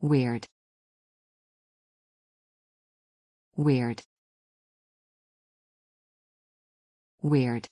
Weird. Weird. Weird.